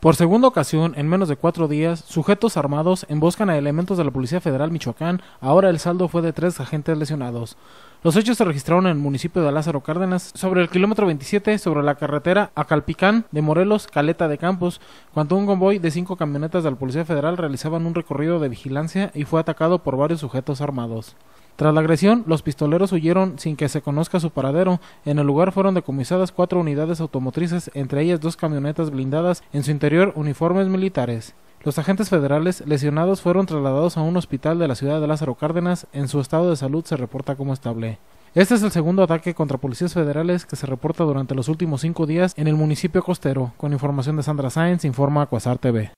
Por segunda ocasión, en menos de cuatro días, sujetos armados emboscan a elementos de la Policía Federal Michoacán. Ahora el saldo fue de tres agentes lesionados. Los hechos se registraron en el municipio de Lázaro Cárdenas, sobre el kilómetro 27, sobre la carretera a Calpicán de Morelos, Caleta de Campos, cuando un convoy de cinco camionetas de la Policía Federal realizaban un recorrido de vigilancia y fue atacado por varios sujetos armados. Tras la agresión, los pistoleros huyeron sin que se conozca su paradero. En el lugar fueron decomisadas cuatro unidades automotrices, entre ellas dos camionetas blindadas, en su interior uniformes militares. Los agentes federales lesionados fueron trasladados a un hospital de la ciudad de Lázaro Cárdenas, en su estado de salud se reporta como estable. Este es el segundo ataque contra policías federales que se reporta durante los últimos cinco días en el municipio costero. Con información de Sandra Sáenz, informa Cuasar TV.